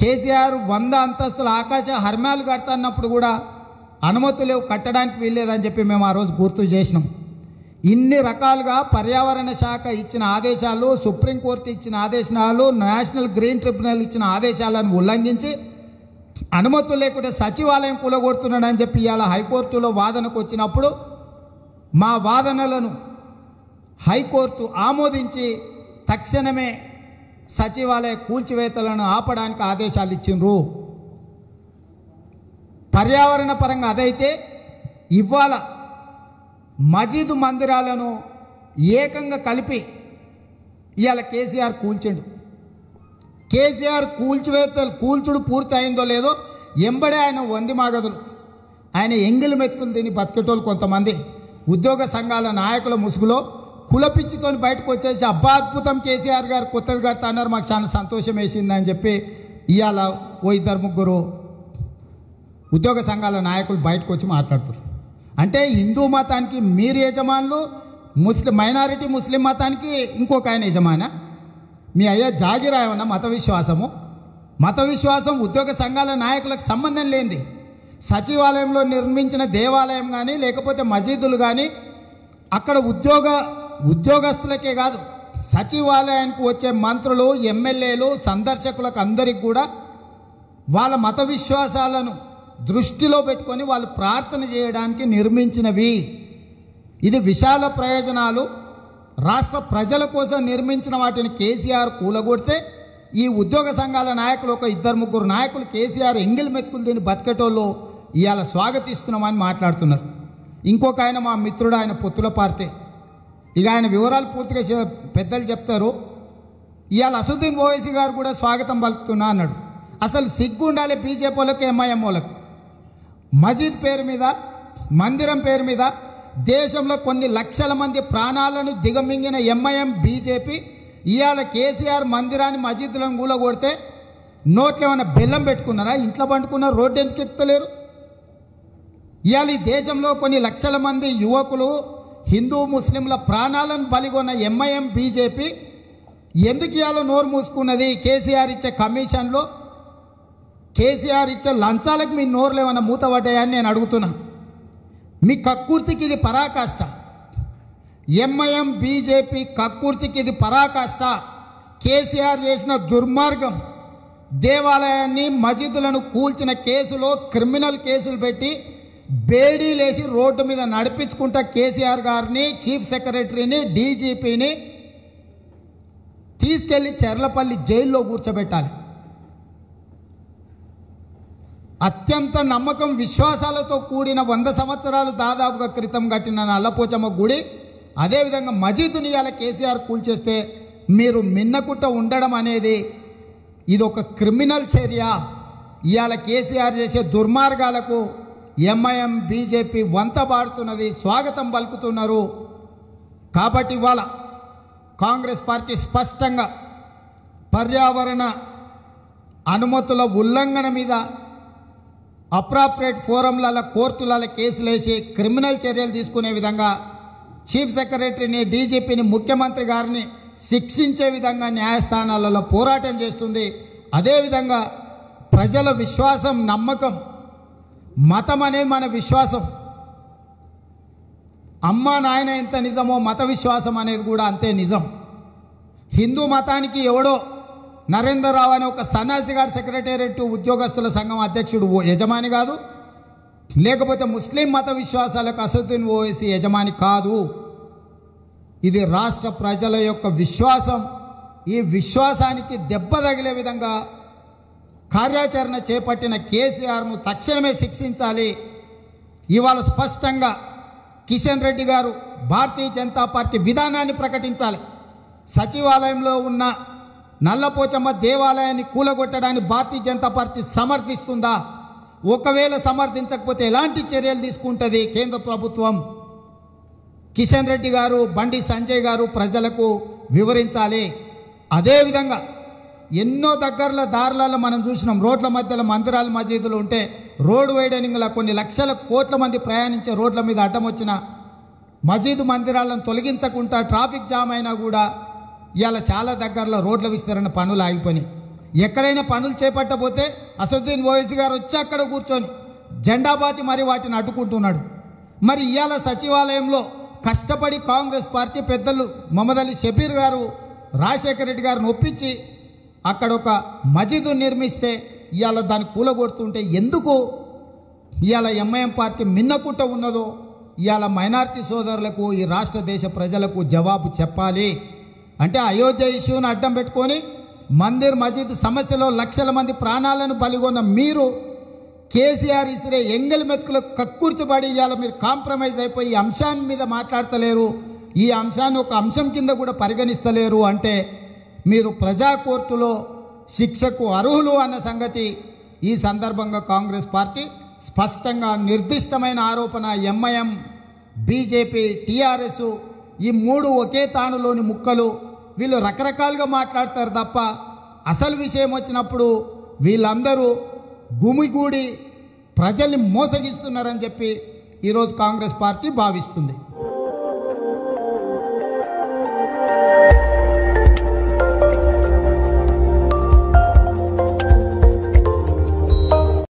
కేసీఆర్ వంద అంతస్తుల ఆకాశ హర్మాలు అన్నప్పుడు కూడా అనుమతులు లేవు కట్టడానికి వీల్లేదని చెప్పి మేము ఆ రోజు గుర్తు చేసినాం ఇన్ని రకాలుగా పర్యావరణ శాఖ ఇచ్చిన ఆదేశాలు సుప్రీంకోర్టు ఇచ్చిన ఆదేశాలు నేషనల్ గ్రీన్ ట్రిబ్యునల్ ఇచ్చిన ఆదేశాలను ఉల్లంఘించి అనుమతులు లేకుండా సచివాలయం కూలగొడుతున్నాడని చెప్పి ఇవాళ హైకోర్టులో వాదనకు వచ్చినప్పుడు మా వాదనలను హైకోర్టు ఆమోదించి తక్షణమే సచివాలయ కూల్చివేతలను ఆపడానికి ఆదేశాలు ఇచ్చిండ్రు పర్యావరణ పరంగా అదైతే ఇవాళ మజీదు మందిరాలను ఏకంగా కలిపి ఇవాళ కేసీఆర్ కూల్చిండు కేసీఆర్ కూల్చివేతలు కూల్చుడు పూర్తి అయిందో లేదో ఎంబడే ఆయన వంది మాగదులు ఆయన ఎంగిలి మెత్తులు తిని బతికేటోళ్ళు కొంతమంది ఉద్యోగ సంఘాల నాయకుల ముసుగులో కులపిచ్చితో బయటకు వచ్చేసి అబ్బా అద్భుతం కేసీఆర్ గారు కొత్తది కడతా అన్నారు మాకు చాలా సంతోషం వేసిందని చెప్పి ఇవాళ ఓ ఇద్దరు ముగ్గురు ఉద్యోగ సంఘాల నాయకులు బయటకు వచ్చి మాట్లాడుతారు అంటే హిందూ మతానికి మీరు యజమానులు ముస్లిం మైనారిటీ ముస్లిం మతానికి ఇంకొక ఆయన యజమాన మీ అయ్యా జాగిరాయమన్న మత విశ్వాసము మత విశ్వాసం ఉద్యోగ సంఘాల నాయకులకు సంబంధం లేనిది సచివాలయంలో నిర్మించిన దేవాలయం కానీ లేకపోతే మసీదులు కానీ అక్కడ ఉద్యోగ ఉద్యోగస్తులకే కాదు సచివాలయానికి వచ్చే మంత్రులు ఎమ్మెల్యేలు సందర్శకులకు అందరికి కూడా వాళ్ళ మత విశ్వాసాలను దృష్టిలో పెట్టుకొని వాళ్ళు ప్రార్థన చేయడానికి నిర్మించినవి ఇది విశాల ప్రయోజనాలు రాష్ట్ర ప్రజల కోసం నిర్మించిన వాటిని కేసీఆర్ కూలగొడితే ఈ ఉద్యోగ సంఘాల నాయకులు ఒక ఇద్దరు ముగ్గురు నాయకులు కేసీఆర్ ఎంగిల్ మెత్తుకులు దీన్ని బతికేటోళ్ళు ఇవాళ స్వాగతిస్తున్నామని మాట్లాడుతున్నారు ఇంకొక ఆయన మా మిత్రుడు ఆయన పొత్తుల పార్టీ ఇక ఆయన వివరాలు పూర్తిగా పెద్దలు చెప్తారు ఇవాళ అసదుద్దీన్ ఓవైసీ గారు కూడా స్వాగతం పలుకుతున్నా అన్నాడు అసలు సిగ్గు ఉండాలి బీజేపీ వాళ్ళకు ఎంఐఎం మజీద్ పేరు మీద మందిరం పేరు మీద దేశంలో కొన్ని లక్షల మంది ప్రాణాలను దిగమింగిన ఎంఐఎం బీజేపీ ఇవాళ కేసీఆర్ మందిరాన్ని మజీద్లను కూడా కొడితే నోట్లో ఏమైనా బెల్లం పెట్టుకున్నారా ఇంట్లో పండుకున్నారు రోడ్డు ఎందుకు ఎక్కుతలేరు ఇవాళ ఈ దేశంలో కొన్ని లక్షల మంది యువకులు హిందూ ముస్లింల ప్రాణాలను బలిగొన్న ఎంఐఎం బీజేపీ ఎందుకు ఇవాళ నోరు మూసుకున్నది కేసీఆర్ ఇచ్చే కమిషన్లో కేసీఆర్ ఇచ్చే లంచాలకు మీ నోరులు ఏమైనా పడ్డాయని నేను అడుగుతున్నా మీ కక్కుర్తికి ఇది పరాకాష్ట ఎంఐఎం బీజేపీ కక్కుర్తికి ఇది పరాకాష్ట కేసీఆర్ చేసిన దుర్మార్గం దేవాలయాన్ని మసీదులను కూల్చిన కేసులో క్రిమినల్ కేసులు పెట్టి బేడీ లేచి రోడ్డు మీద నడిపించుకుంటా కేసీఆర్ గారిని చీఫ్ సెక్రటరీని డీజీపీని తీసుకెళ్ళి చెర్లపల్లి జైల్లో కూర్చోబెట్టాలి అత్యంత నమ్మకం విశ్వాసాలతో కూడిన వంద సంవత్సరాలు దాదాపుగా క్రితం కట్టిన నల్లపోచమ్మ గుడి అదేవిధంగా మజీదునియాల కేసీఆర్ కూల్చేస్తే మీరు మిన్నకుట్ట ఉండడం అనేది ఇది ఒక క్రిమినల్ చర్య ఇవాళ కేసీఆర్ చేసే దుర్మార్గాలకు ఎంఐఎం బీజేపీ వంత పాడుతున్నది స్వాగతం పలుకుతున్నారు కాబట్టి ఇవాళ కాంగ్రెస్ పార్టీ స్పష్టంగా పర్యావరణ అనుమతుల ఉల్లంఘన మీద అప్రాపరేట్ ఫోరంల కోర్టుల కేసులేసి క్రిమినల్ చర్యలు తీసుకునే విధంగా చీఫ్ సెక్రటరీని డీజీపీని ముఖ్యమంత్రి గారిని శిక్షించే విధంగా న్యాయస్థానాలలో పోరాటం చేస్తుంది అదేవిధంగా ప్రజల విశ్వాసం నమ్మకం మతం అనేది మన విశ్వాసం అమ్మ నాయన ఎంత నిజమో మత విశ్వాసం అనేది కూడా అంతే నిజం హిందూ మతానికి ఎవడో నరేందర్ రావు అనే ఒక సన్నాసిగాడు సెక్రటేరియట్ ఉద్యోగస్తుల సంఘం అధ్యక్షుడు ఓ యజమాని కాదు లేకపోతే ముస్లిం మత విశ్వాసాలకు అసదుద్దీన్ ఓవైసీ యజమాని కాదు ఇది రాష్ట్ర ప్రజల యొక్క విశ్వాసం ఈ విశ్వాసానికి దెబ్బ తగిలే విధంగా కార్యాచరణ చేపట్టిన కేసీఆర్ను తక్షణమే శిక్షించాలి ఇవాళ స్పష్టంగా కిషన్ రెడ్డి గారు భారతీయ జనతా పార్టీ విధానాన్ని ప్రకటించాలి సచివాలయంలో ఉన్న నల్లపోచమ్మ దేవాలయాన్ని కూలగొట్టడాన్ని భారతీయ జనతా పార్టీ సమర్థిస్తుందా ఒకవేళ సమర్థించకపోతే ఎలాంటి చర్యలు తీసుకుంటుంది కేంద్ర ప్రభుత్వం కిషన్ రెడ్డి గారు బండి సంజయ్ గారు ప్రజలకు వివరించాలి అదేవిధంగా ఎన్నో దగ్గరలో దారులలో మనం చూసినాం రోడ్ల మధ్యలో మందిరాల మసీదులు ఉంటే రోడ్ వైడనింగ్లో కొన్ని లక్షల కోట్ల మంది ప్రయాణించే రోడ్ల మీద అడ్డం వచ్చిన మజీదు మందిరాలను తొలగించకుండా ట్రాఫిక్ జామ్ అయినా కూడా ఇవాళ చాలా దగ్గరలో రోడ్ల విస్తరణ పనులు ఆగిపోయినాయి ఎక్కడైనా పనులు చేపట్టబోతే అసదుద్దీన్ ఓవైసీ గారు వచ్చి అక్కడ కూర్చొని జెండాబాతి మరి వాటిని అడ్డుకుంటున్నాడు మరి ఇవాళ సచివాలయంలో కష్టపడి కాంగ్రెస్ పార్టీ పెద్దలు మమదలి షబీర్ గారు రాజశేఖర రెడ్డి గారిని ఒప్పించి అక్కడ ఒక మజీదు నిర్మిస్తే ఇవాళ దాన్ని కూలగొడుతుంటే ఎందుకు ఇవాళ ఎంఐఎం పార్టీ మిన్నకుట ఉన్నదో ఇవాళ మైనార్టీ సోదరులకు ఈ రాష్ట్ర దేశ ప్రజలకు జవాబు చెప్పాలి అంటే అయోధ్య ఇష్యూను అడ్డం పెట్టుకొని మందిర్ మజీద్ సమస్యలో లక్షల మంది ప్రాణాలను బలిగొన్న మీరు కేసీఆర్ ఇసిరే ఎంగల్ మెతుకులకు కక్కుర్తిపడి ఇవాళ మీరు కాంప్రమైజ్ అయిపోయి ఈ అంశాన్ని మీద మాట్లాడతలేరు ఈ అంశాన్ని ఒక అంశం కింద కూడా పరిగణిస్తలేరు అంటే మీరు ప్రజా కోర్టులో శిక్షకు అర్హులు అన్న సంగతి ఈ సందర్భంగా కాంగ్రెస్ పార్టీ స్పష్టంగా నిర్దిష్టమైన ఆరోపణ ఎంఐఎం బీజేపీ టీఆర్ఎస్ ఈ మూడు ఒకే తానులోని ముక్కలు వీళ్ళు రకరకాలుగా మాట్లాడతారు తప్ప అసలు విషయం వచ్చినప్పుడు వీళ్ళందరూ గుమిగూడి ప్రజల్ని మోసగిస్తున్నారని చెప్పి ఈరోజు కాంగ్రెస్ పార్టీ భావిస్తుంది